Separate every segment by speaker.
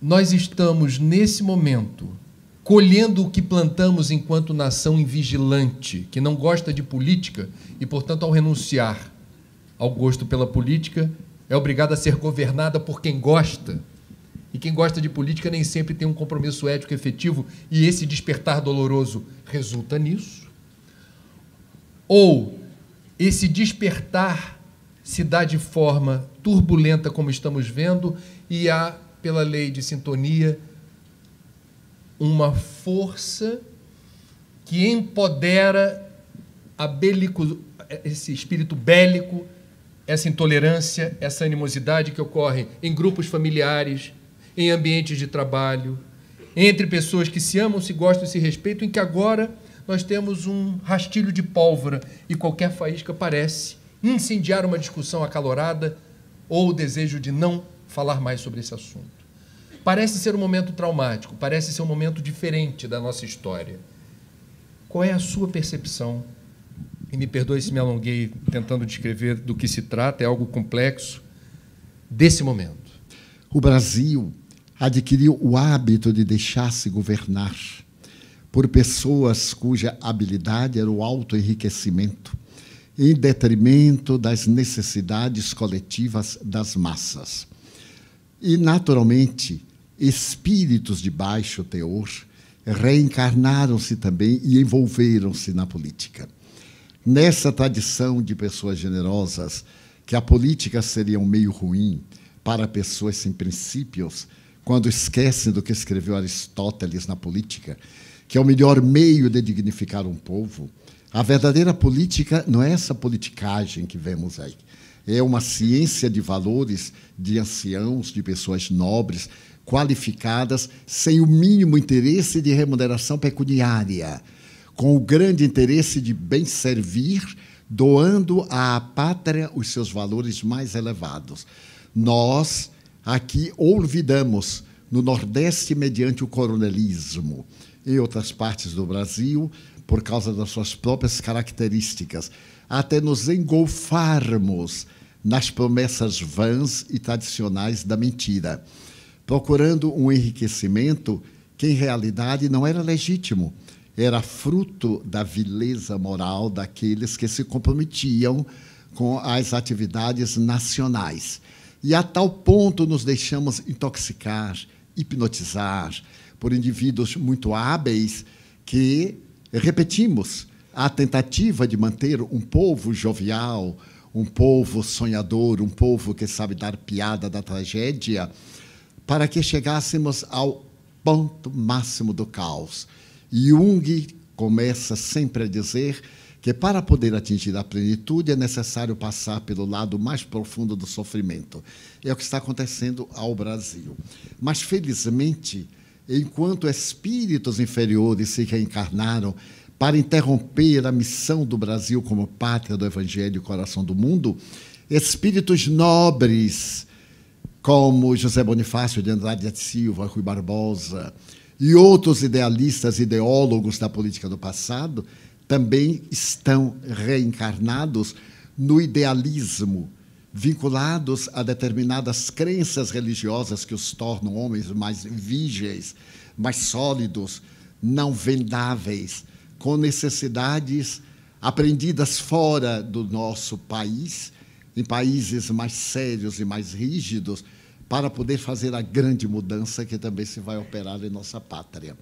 Speaker 1: nós estamos, nesse momento, colhendo o que plantamos enquanto nação invigilante, que não gosta de política e, portanto, ao renunciar ao gosto pela política, é obrigada a ser governada por quem gosta. E quem gosta de política nem sempre tem um compromisso ético efetivo, e esse despertar doloroso resulta nisso. Ou esse despertar se dá de forma turbulenta, como estamos vendo, e há pela lei de sintonia, uma força que empodera esse espírito bélico, essa intolerância, essa animosidade que ocorre em grupos familiares, em ambientes de trabalho, entre pessoas que se amam, se gostam e se respeitam, em que agora nós temos um rastilho de pólvora e qualquer faísca parece incendiar uma discussão acalorada ou o desejo de não falar mais sobre esse assunto. Parece ser um momento traumático, parece ser um momento diferente da nossa história. Qual é a sua percepção? E me perdoe se me alonguei tentando descrever do que se trata, é algo complexo, desse momento.
Speaker 2: O Brasil adquiriu o hábito de deixar-se governar por pessoas cuja habilidade era o autoenriquecimento, em detrimento das necessidades coletivas das massas. E, naturalmente, espíritos de baixo teor reencarnaram-se também e envolveram-se na política. Nessa tradição de pessoas generosas, que a política seria um meio ruim para pessoas sem princípios, quando esquecem do que escreveu Aristóteles na política, que é o melhor meio de dignificar um povo, a verdadeira política não é essa politicagem que vemos aí. É uma ciência de valores de anciãos, de pessoas nobres, qualificadas, sem o mínimo interesse de remuneração pecuniária, com o grande interesse de bem servir, doando à pátria os seus valores mais elevados. Nós aqui olvidamos no Nordeste mediante o coronelismo, em outras partes do Brasil, por causa das suas próprias características, até nos engolfarmos nas promessas vãs e tradicionais da mentira procurando um enriquecimento que, em realidade, não era legítimo, era fruto da vileza moral daqueles que se comprometiam com as atividades nacionais. E a tal ponto nos deixamos intoxicar, hipnotizar por indivíduos muito hábeis que repetimos a tentativa de manter um povo jovial, um povo sonhador, um povo que sabe dar piada da tragédia para que chegássemos ao ponto máximo do caos. Jung começa sempre a dizer que para poder atingir a plenitude é necessário passar pelo lado mais profundo do sofrimento. É o que está acontecendo ao Brasil. Mas, felizmente, enquanto espíritos inferiores se reencarnaram para interromper a missão do Brasil como pátria do Evangelho e coração do mundo, espíritos nobres como José Bonifácio de Andrade de Silva, Rui Barbosa e outros idealistas, ideólogos da política do passado, também estão reencarnados no idealismo, vinculados a determinadas crenças religiosas que os tornam homens mais vigéis, mais sólidos, não vendáveis, com necessidades aprendidas fora do nosso país em países mais sérios e mais rígidos, para poder fazer a grande mudança que também se vai operar em nossa pátria.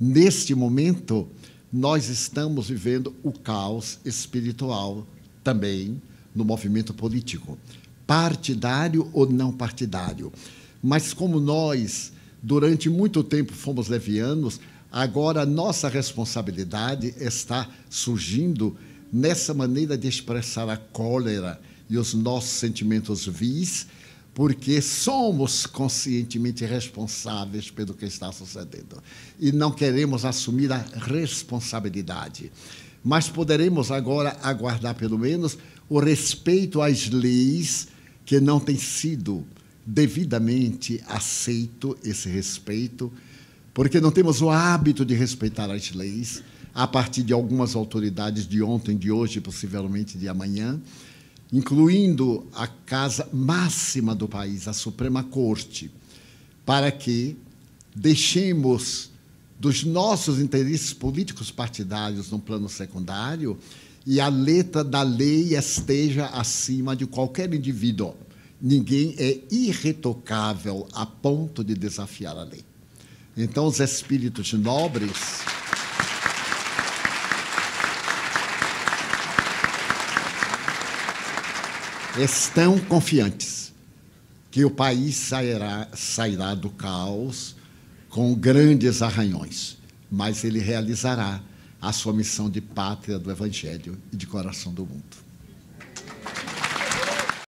Speaker 2: Neste momento, nós estamos vivendo o caos espiritual também no movimento político, partidário ou não partidário. Mas como nós, durante muito tempo, fomos levianos, agora nossa responsabilidade está surgindo nessa maneira de expressar a cólera e os nossos sentimentos vis, porque somos conscientemente responsáveis pelo que está sucedendo e não queremos assumir a responsabilidade. Mas poderemos agora aguardar, pelo menos, o respeito às leis que não tem sido devidamente aceito esse respeito, porque não temos o hábito de respeitar as leis a partir de algumas autoridades de ontem, de hoje, possivelmente de amanhã incluindo a casa máxima do país, a Suprema Corte, para que deixemos dos nossos interesses políticos partidários no plano secundário e a letra da lei esteja acima de qualquer indivíduo. Ninguém é irretocável a ponto de desafiar a lei. Então, os espíritos nobres. estão confiantes que o país sairá, sairá do caos com grandes arranhões, mas ele realizará a sua missão de pátria do Evangelho e de coração do mundo.